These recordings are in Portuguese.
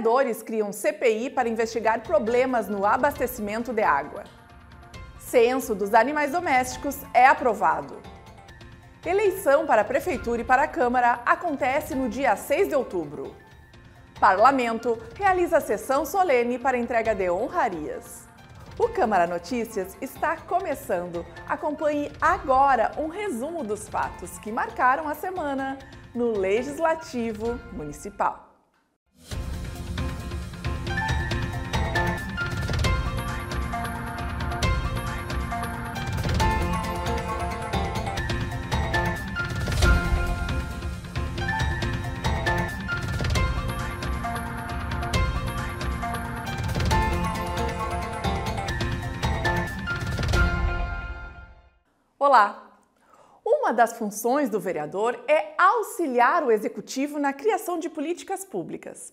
Vereadores criam CPI para investigar problemas no abastecimento de água. Censo dos animais domésticos é aprovado. Eleição para a Prefeitura e para a Câmara acontece no dia 6 de outubro. Parlamento realiza sessão solene para entrega de honrarias. O Câmara Notícias está começando. Acompanhe agora um resumo dos fatos que marcaram a semana no Legislativo Municipal. Olá! Uma das funções do vereador é auxiliar o executivo na criação de políticas públicas.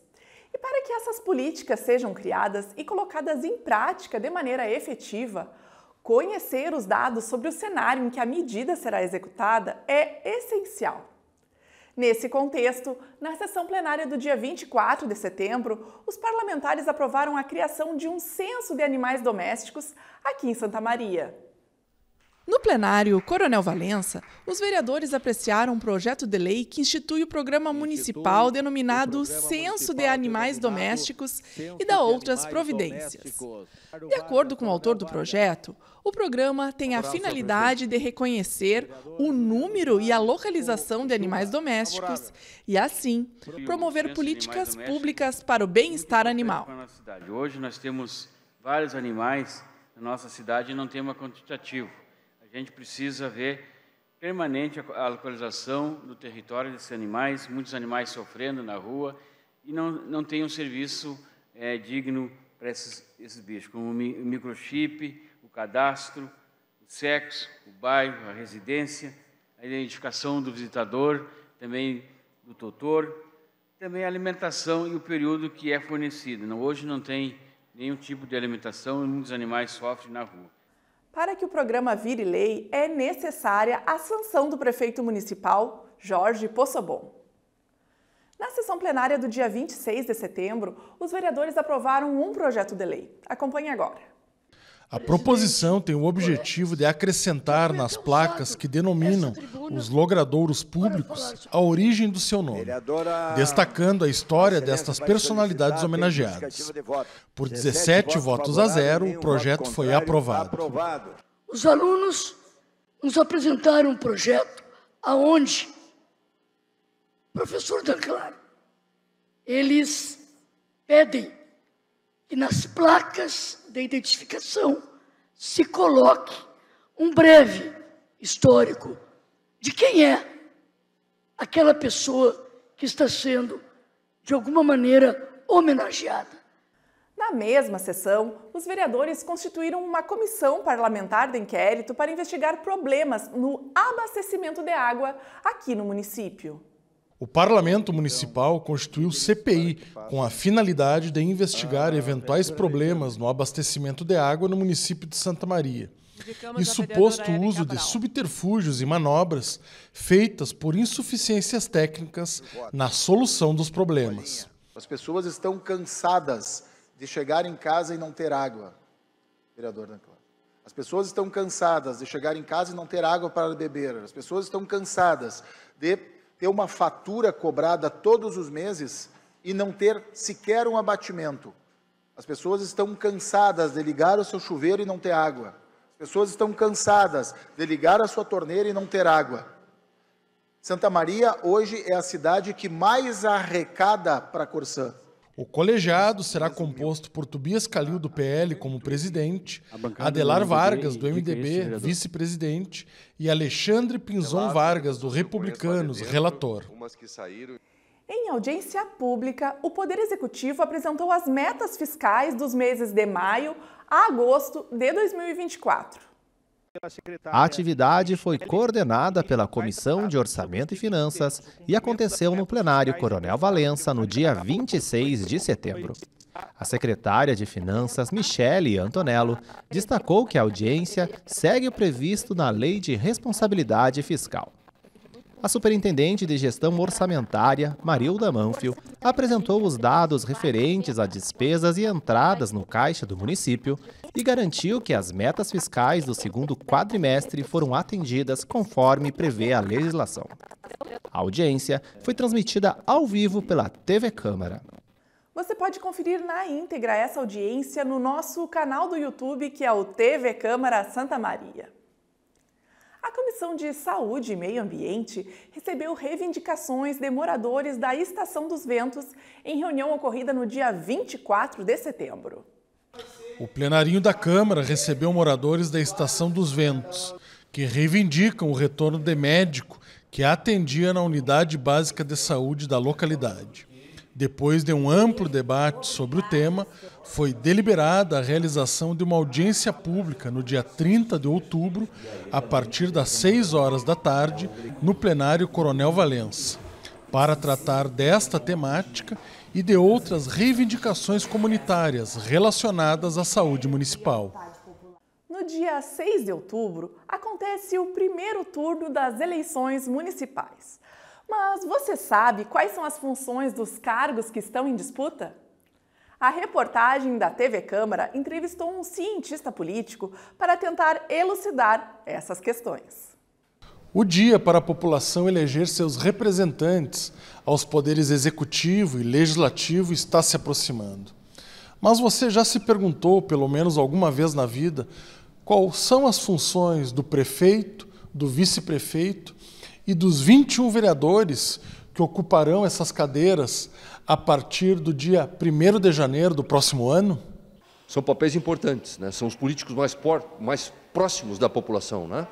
E para que essas políticas sejam criadas e colocadas em prática de maneira efetiva, conhecer os dados sobre o cenário em que a medida será executada é essencial. Nesse contexto, na sessão plenária do dia 24 de setembro, os parlamentares aprovaram a criação de um censo de animais domésticos aqui em Santa Maria. No plenário Coronel Valença, os vereadores apreciaram um projeto de lei que institui o programa municipal denominado Censo de Animais Domésticos e dá outras providências. De acordo com o autor do projeto, o programa tem a finalidade de reconhecer o número e a localização de animais domésticos e, assim, promover políticas públicas para o bem-estar animal. Hoje nós temos vários animais na nossa cidade e não temos uma quantitativo. A gente precisa ver permanente a localização do território desses animais, muitos animais sofrendo na rua e não, não tem um serviço é, digno para esses, esses bichos, como o microchip, o cadastro, o sexo, o bairro, a residência, a identificação do visitador, também do tutor, também a alimentação e o período que é fornecido. Não, hoje não tem nenhum tipo de alimentação e muitos animais sofrem na rua. Para que o programa vire lei, é necessária a sanção do prefeito municipal, Jorge Possobon. Na sessão plenária do dia 26 de setembro, os vereadores aprovaram um projeto de lei. Acompanhe agora. A proposição tem o objetivo de acrescentar nas placas que denominam os logradouros públicos a origem do seu nome, destacando a história destas personalidades homenageadas. Por 17 votos a zero, o projeto foi aprovado. Os alunos nos apresentaram um projeto aonde professor Danclar, eles pedem que nas placas de identificação se coloque um breve histórico de quem é aquela pessoa que está sendo, de alguma maneira, homenageada. Na mesma sessão, os vereadores constituíram uma comissão parlamentar de inquérito para investigar problemas no abastecimento de água aqui no município. O Parlamento Municipal constituiu CPI com a finalidade de investigar eventuais problemas no abastecimento de água no município de Santa Maria e suposto uso de subterfúgios e manobras feitas por insuficiências técnicas na solução dos problemas. As pessoas estão cansadas de chegar em casa e não ter água, vereador As pessoas estão cansadas de chegar em casa e não ter água para beber. As pessoas estão cansadas de ter uma fatura cobrada todos os meses e não ter sequer um abatimento. As pessoas estão cansadas de ligar o seu chuveiro e não ter água. As pessoas estão cansadas de ligar a sua torneira e não ter água. Santa Maria hoje é a cidade que mais arrecada para Corsã. O colegiado será composto por Tobias Calil, do PL, como presidente, Adelar Vargas, do MDB, vice-presidente, e Alexandre Pinzon Vargas, do Republicanos, relator. Em audiência pública, o Poder Executivo apresentou as metas fiscais dos meses de maio a agosto de 2024. A atividade foi coordenada pela Comissão de Orçamento e Finanças e aconteceu no plenário Coronel Valença no dia 26 de setembro. A secretária de Finanças, Michele Antonello, destacou que a audiência segue o previsto na Lei de Responsabilidade Fiscal. A superintendente de gestão orçamentária, Marilda Manfio, apresentou os dados referentes a despesas e entradas no caixa do município e garantiu que as metas fiscais do segundo quadrimestre foram atendidas conforme prevê a legislação. A audiência foi transmitida ao vivo pela TV Câmara. Você pode conferir na íntegra essa audiência no nosso canal do YouTube, que é o TV Câmara Santa Maria. A Comissão de Saúde e Meio Ambiente recebeu reivindicações de moradores da Estação dos Ventos em reunião ocorrida no dia 24 de setembro. O plenarinho da Câmara recebeu moradores da Estação dos Ventos, que reivindicam o retorno de médico que atendia na unidade básica de saúde da localidade. Depois de um amplo debate sobre o tema, foi deliberada a realização de uma audiência pública no dia 30 de outubro, a partir das 6 horas da tarde, no plenário Coronel Valença, para tratar desta temática e de outras reivindicações comunitárias relacionadas à saúde municipal. No dia 6 de outubro, acontece o primeiro turno das eleições municipais. Mas você sabe quais são as funções dos cargos que estão em disputa? A reportagem da TV Câmara entrevistou um cientista político para tentar elucidar essas questões. O dia para a população eleger seus representantes aos poderes executivo e legislativo está se aproximando. Mas você já se perguntou, pelo menos alguma vez na vida, quais são as funções do prefeito, do vice-prefeito e dos 21 vereadores que ocuparão essas cadeiras a partir do dia 1 de janeiro do próximo ano? São papéis importantes, né? são os políticos mais, por, mais próximos da população. Né?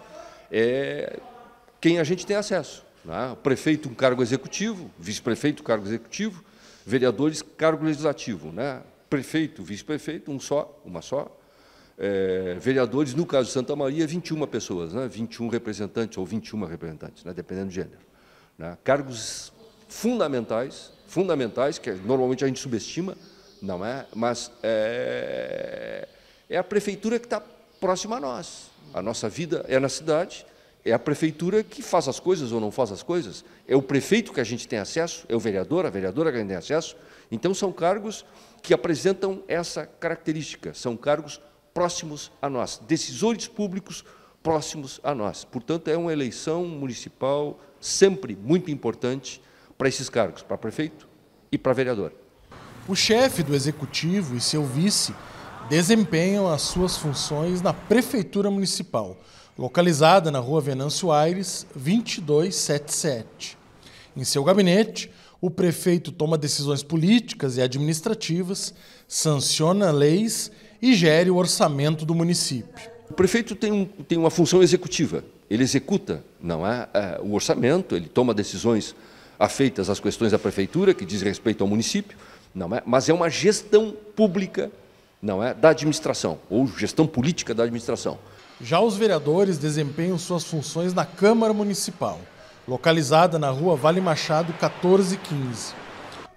É quem a gente tem acesso. Né? Prefeito, um cargo executivo, vice-prefeito, cargo executivo, vereadores, cargo legislativo. Né? Prefeito, vice-prefeito, um só, uma só, é, vereadores, no caso de Santa Maria, 21 pessoas, né? 21 representantes ou 21 representantes, né? dependendo do gênero. Né? Cargos fundamentais, fundamentais, que é, normalmente a gente subestima, não é? Mas é, é a prefeitura que está próxima a nós. A nossa vida é na cidade, é a prefeitura que faz as coisas ou não faz as coisas, é o prefeito que a gente tem acesso, é o vereador, a vereadora que a gente tem acesso. Então, são cargos que apresentam essa característica, são cargos próximos a nós, decisores públicos próximos a nós. Portanto, é uma eleição municipal sempre muito importante para esses cargos, para prefeito e para vereador. O chefe do executivo e seu vice desempenham as suas funções na prefeitura municipal, localizada na Rua Venâncio Aires, 2277. Em seu gabinete, o prefeito toma decisões políticas e administrativas, sanciona leis e gere o orçamento do município. O prefeito tem, um, tem uma função executiva, ele executa, não é, é o orçamento, ele toma decisões afeitas às questões da prefeitura, que diz respeito ao município, não é, mas é uma gestão pública, não é, da administração, ou gestão política da administração. Já os vereadores desempenham suas funções na Câmara Municipal, localizada na rua Vale Machado 1415.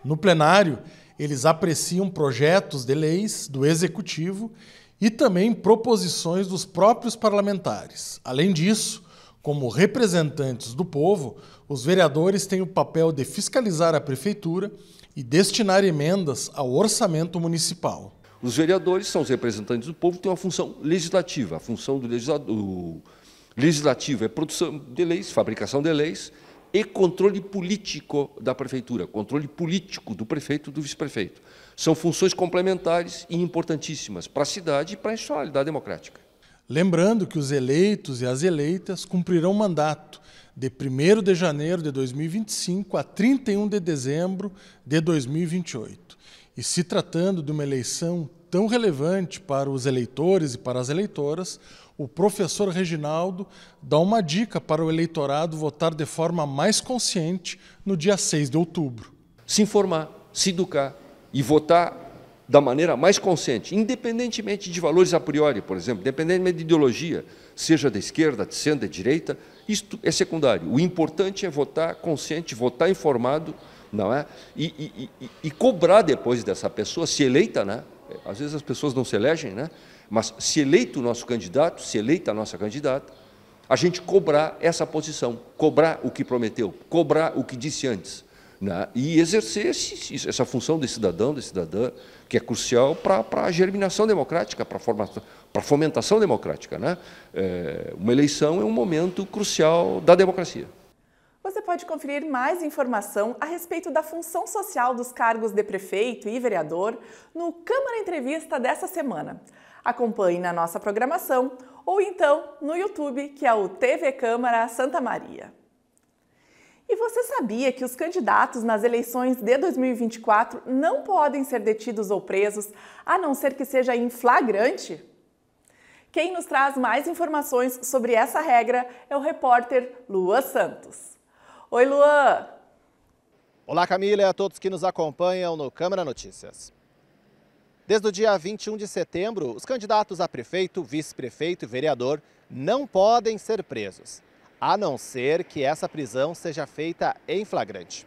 No plenário, eles apreciam projetos de leis do executivo e também proposições dos próprios parlamentares. Além disso, como representantes do povo, os vereadores têm o papel de fiscalizar a prefeitura e destinar emendas ao orçamento municipal. Os vereadores são os representantes do povo, têm uma função legislativa. A função do legislador, legislativo é produção de leis, fabricação de leis, e controle político da prefeitura, controle político do prefeito e do vice-prefeito. São funções complementares e importantíssimas para a cidade e para a institucionalidade democrática. Lembrando que os eleitos e as eleitas cumprirão mandato de 1 de janeiro de 2025 a 31 de dezembro de 2028. E se tratando de uma eleição tão relevante para os eleitores e para as eleitoras, o professor Reginaldo dá uma dica para o eleitorado votar de forma mais consciente no dia 6 de outubro. Se informar, se educar e votar da maneira mais consciente, independentemente de valores a priori, por exemplo, independentemente de ideologia, seja da esquerda, de centro, de direita, isto é secundário. O importante é votar consciente, votar informado, não é? E, e, e, e cobrar depois dessa pessoa, se eleita, né? Às vezes as pessoas não se elegem, né? Mas se eleito o nosso candidato, se eleita a nossa candidata, a gente cobrar essa posição, cobrar o que prometeu, cobrar o que disse antes. Né? E exercer esse, essa função de cidadão, de cidadã, que é crucial para, a germinação democrática, para a, formação, para a fomentação democrática. Né? É, uma eleição é um momento crucial da democracia. Você pode conferir mais informação a respeito da função social dos cargos de prefeito e vereador no Câmara Entrevista dessa semana. Acompanhe na nossa programação ou então no YouTube, que é o TV Câmara Santa Maria. E você sabia que os candidatos nas eleições de 2024 não podem ser detidos ou presos, a não ser que seja em flagrante? Quem nos traz mais informações sobre essa regra é o repórter Luan Santos. Oi, Luan! Olá, Camila, e a todos que nos acompanham no Câmara Notícias. Desde o dia 21 de setembro, os candidatos a prefeito, vice-prefeito e vereador não podem ser presos, a não ser que essa prisão seja feita em flagrante.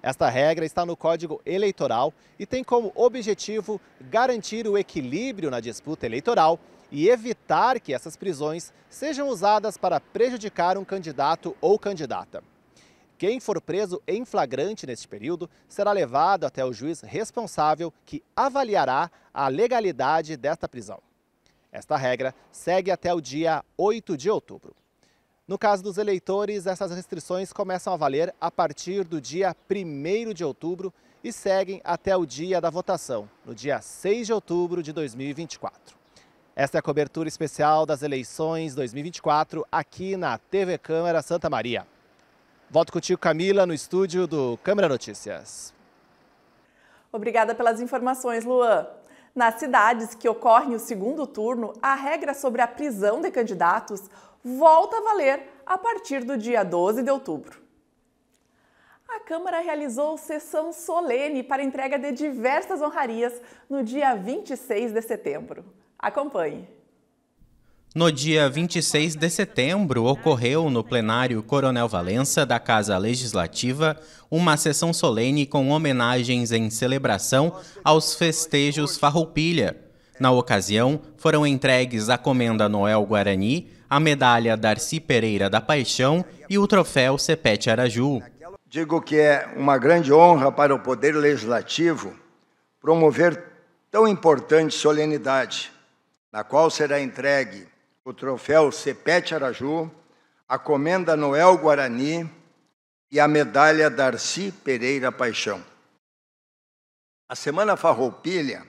Esta regra está no Código Eleitoral e tem como objetivo garantir o equilíbrio na disputa eleitoral e evitar que essas prisões sejam usadas para prejudicar um candidato ou candidata. Quem for preso em flagrante neste período será levado até o juiz responsável que avaliará a legalidade desta prisão. Esta regra segue até o dia 8 de outubro. No caso dos eleitores, essas restrições começam a valer a partir do dia 1 de outubro e seguem até o dia da votação, no dia 6 de outubro de 2024. Esta é a cobertura especial das eleições 2024 aqui na TV Câmara Santa Maria. Volto contigo, Camila, no estúdio do Câmara Notícias. Obrigada pelas informações, Luan. Nas cidades que ocorrem o segundo turno, a regra sobre a prisão de candidatos volta a valer a partir do dia 12 de outubro. A Câmara realizou sessão solene para entrega de diversas honrarias no dia 26 de setembro. Acompanhe! No dia 26 de setembro, ocorreu no plenário Coronel Valença da Casa Legislativa uma sessão solene com homenagens em celebração aos festejos Farroupilha. Na ocasião, foram entregues a Comenda Noel Guarani, a Medalha Darcy Pereira da Paixão e o Troféu Cepete Araju. Digo que é uma grande honra para o Poder Legislativo promover tão importante solenidade, na qual será entregue o troféu Cepete Araju, a comenda Noel Guarani e a medalha Darcy Pereira Paixão. A Semana Farroupilha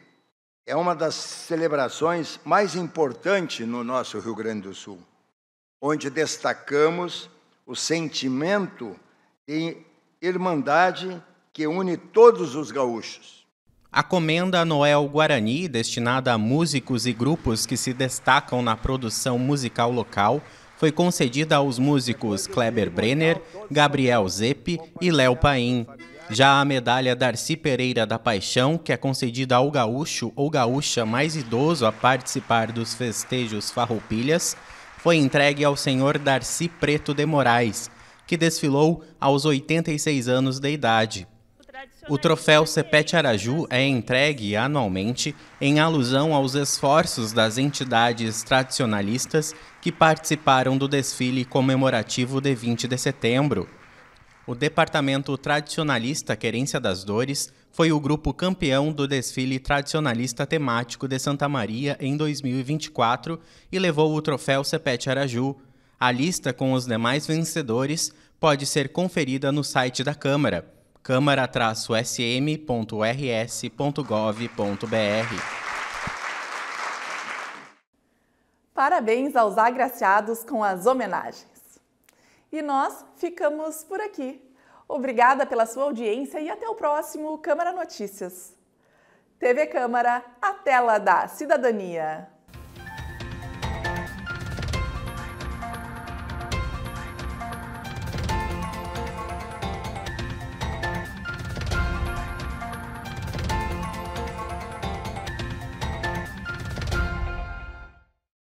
é uma das celebrações mais importantes no nosso Rio Grande do Sul, onde destacamos o sentimento de irmandade que une todos os gaúchos. A Comenda Noel Guarani, destinada a músicos e grupos que se destacam na produção musical local, foi concedida aos músicos Kleber Brenner, Gabriel Zeppi e Léo Paim. Já a medalha Darcy Pereira da Paixão, que é concedida ao gaúcho ou gaúcha mais idoso a participar dos festejos farroupilhas, foi entregue ao senhor Darcy Preto de Moraes, que desfilou aos 86 anos de idade. O troféu Cepete Araju é entregue anualmente em alusão aos esforços das entidades tradicionalistas que participaram do desfile comemorativo de 20 de setembro. O Departamento Tradicionalista Querência das Dores foi o grupo campeão do desfile tradicionalista temático de Santa Maria em 2024 e levou o troféu Cepete Araju. A lista com os demais vencedores pode ser conferida no site da Câmara câmara-sm.rs.gov.br. Parabéns aos agraciados com as homenagens. E nós ficamos por aqui. Obrigada pela sua audiência e até o próximo Câmara Notícias. TV Câmara, a tela da cidadania.